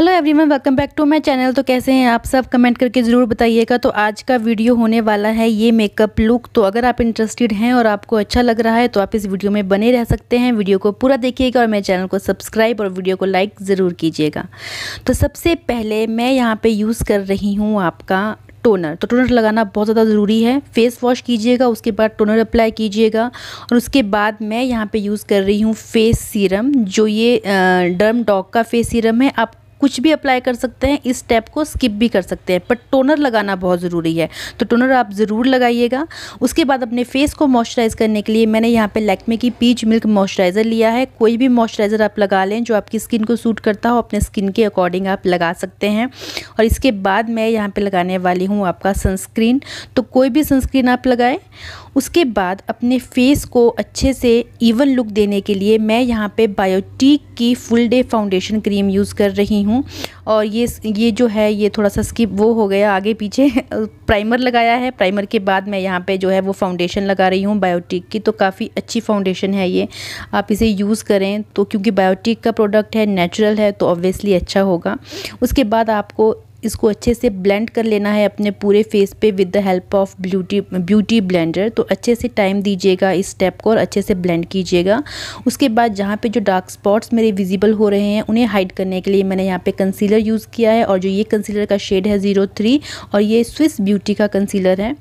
hello everyone welcome back to my channel तो कैसे हैं आप सब कमेंट करके ज़रूर बताइएगा तो आज का वीडियो होने वाला है ये मेकअप लुक तो अगर आप इंटरेस्टेड हैं और आपको अच्छा लग रहा है तो आप इस वीडियो में बने रह सकते हैं वीडियो को पूरा देखिएगा और मेरे चैनल को सब्सक्राइब और वीडियो को लाइक ज़रूर कीजिएगा तो सबसे पहले मैं यहाँ पर यूज़ कर रही हूँ आपका टोनर तो टोनर लगाना बहुत ज़्यादा ज़रूरी है फेस वॉश कीजिएगा उसके बाद टोनर अप्लाई कीजिएगा और उसके बाद मैं यहाँ पे यूज़ कर रही हूँ फेस सीरम जो ये डर्म डॉग का फेस सीरम है आप कुछ भी अप्लाई कर सकते हैं इस स्टेप को स्किप भी कर सकते हैं पर टोनर लगाना बहुत ज़रूरी है तो टोनर आप ज़रूर लगाइएगा उसके बाद अपने फेस को मॉइस्चराइज़ करने के लिए मैंने यहाँ पे लैक्मे की पीच मिल्क मॉइस्चराइज़र लिया है कोई भी मॉइस्चराइज़र आप लगा लें जो आपकी स्किन को सूट करता हो अपने स्किन के अकॉर्डिंग आप लगा सकते हैं और इसके बाद मैं यहाँ पर लगाने वाली हूँ आपका सनस्क्रीन तो कोई भी सनस्क्रीन आप लगाएँ उसके बाद अपने फेस को अच्छे से इवन लुक देने के लिए मैं यहाँ पे बायोटिक की full day foundation cream use कर रही हूँ और ये ये जो है ये थोड़ा सा स्किप वो हो गया आगे पीछे प्राइमर लगाया है प्राइमर के बाद मैं यहाँ पे जो है वो फाउंडेशन लगा रही हूँ बायोटिक की तो काफ़ी अच्छी फाउंडेशन है ये आप इसे यूज़ करें तो क्योंकि बायोटिक का प्रोडक्ट है नेचुरल है तो ऑब्वियसली अच्छा होगा उसके बाद आपको इसको अच्छे से ब्लेंड कर लेना है अपने पूरे फेस पे with the help of beauty beauty blender तो अच्छे से टाइम दीजिएगा इस स्टेप को और अच्छे से ब्लेंड कीजिएगा उसके बाद जहाँ पे जो डार्क स्पॉट्स मेरे विजिबल हो रहे हैं उन्हें हाइड करने के लिए मैंने यहाँ पे कंसीलर यूज़ किया है और जो ये कंसीलर का शेड है ज़ीरो थ्री और ये स्विस ब्यूटी का कंसीलर है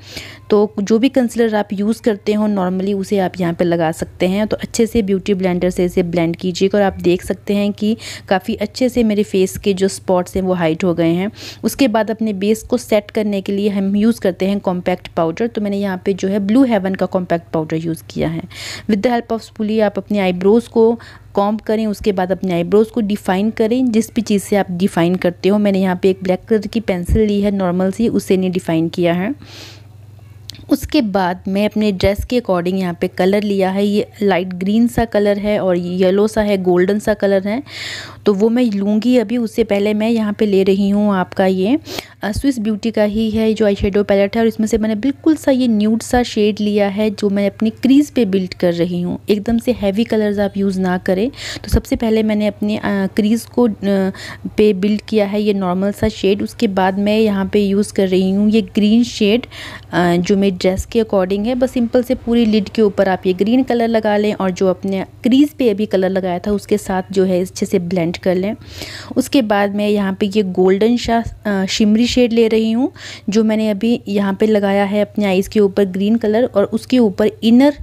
तो जो भी कंसीलर आप यूज़ करते हो नॉर्मली उसे आप यहाँ पर लगा सकते हैं तो अच्छे से ब्यूटी ब्लेंडर से इसे ब्लेंड कीजिएगा और आप देख सकते हैं कि काफ़ी अच्छे से मेरे फेस के जो स्पॉट्स हैं वो हाइड हो गए हैं उसके बाद अपने बेस को सेट करने के लिए हम यूज़ करते हैं कॉम्पैक्ट पाउडर तो मैंने यहाँ पे जो है ब्लू हेवन का कॉम्पैक्ट पाउडर यूज़ किया है with the help of spoolie आप अपने आईब्रोज़ को कॉम्प करें उसके बाद अपने आईब्रोज़ को डिफ़ाइन करें जिस भी चीज़ से आप डिफ़ाइन करते हो मैंने यहाँ पे एक ब्लैक कलर की पेंसिल ली है नॉर्मल सी उसे नहीं डिफ़ाइन किया है उसके बाद मैं अपने ड्रेस के अकॉर्डिंग यहाँ पे कलर लिया है ये लाइट ग्रीन सा कलर है और येलो सा है गोल्डन सा कलर है तो वो मैं लूँगी अभी उससे पहले मैं यहाँ पे ले रही हूँ आपका ये स्विस ब्यूटी का ही है जो आई शेडो पैलेट है और इसमें से मैंने बिल्कुल सा ये न्यूड सा शेड लिया है जो मैं अपनी क्रीज़ पे बिल्ड कर रही हूँ एकदम से हैवी कलर्स आप यूज़ ना करें तो सबसे पहले मैंने अपने क्रीज़ को पे बिल्ड किया है ये नॉर्मल सा शेड उसके बाद मैं यहाँ पर यूज़ कर रही हूँ ये ग्रीन शेड जो मेरी ड्रेस के अकॉर्डिंग है बस सिंपल से पूरी लिड के ऊपर आप ये ग्रीन कलर लगा लें और जो अपने क्रीज़ पर अभी कलर लगाया था उसके साथ जो है अच्छे से ब्लेंड ब्लेंड कर लें उसके बाद मैं यहाँ पे ये गोल्डन शाह शिमरी शेड ले रही हूँ जो मैंने अभी यहाँ पे लगाया है अपने आईज़ के ऊपर ग्रीन कलर और उसके ऊपर इनर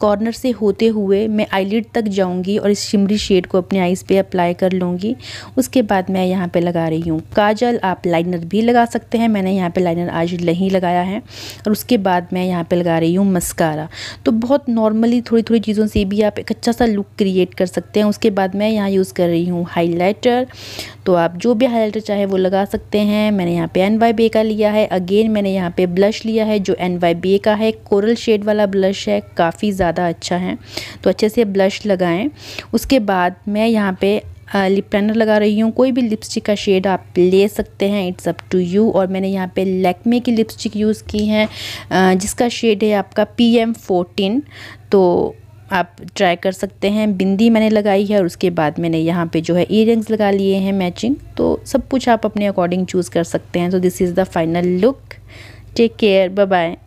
कॉर्नर से होते हुए मैं आईलिड तक जाऊंगी और इस शिमरी शेड को अपने आइज़ पे अप्लाई कर लूँगी उसके बाद मैं यहाँ पे लगा रही हूँ काजल आप लाइनर भी लगा सकते हैं मैंने यहाँ पे लाइनर आज नहीं लगाया है और उसके बाद मैं यहाँ पे लगा रही हूँ मस्कारा तो बहुत नॉर्मली थोड़ी थोड़ी चीज़ों से भी आप एक अच्छा सा लुक क्रिएट कर सकते हैं उसके बाद मैं यहाँ यूज़ कर रही हूँ हाईलाइटर तो आप जो भी हाईलाइटर चाहे वो लगा सकते हैं मैंने यहाँ पे एन का लिया है अगेन मैंने यहाँ पे ब्लश लिया है जो एन का है कोरल शेड वाला ब्लश है काफ़ी ज़्यादा अच्छा है तो अच्छे से ब्लश लगाएं उसके बाद मैं यहाँ पे लिप लाइनर लगा रही हूँ कोई भी लिपस्टिक का शेड आप ले सकते हैं इट्स अप टू यू और मैंने यहाँ पे लैक्मे की लिपस्टिक यूज़ की है जिसका शेड है आपका पी एम फोर्टीन तो आप ट्राई कर सकते हैं बिंदी मैंने लगाई है और उसके बाद मैंने यहाँ पे जो है ईयर लगा लिए हैं मैचिंग तो सब कुछ आप अपने अकॉर्डिंग चूज़ कर सकते हैं तो this is the final look take care bye bye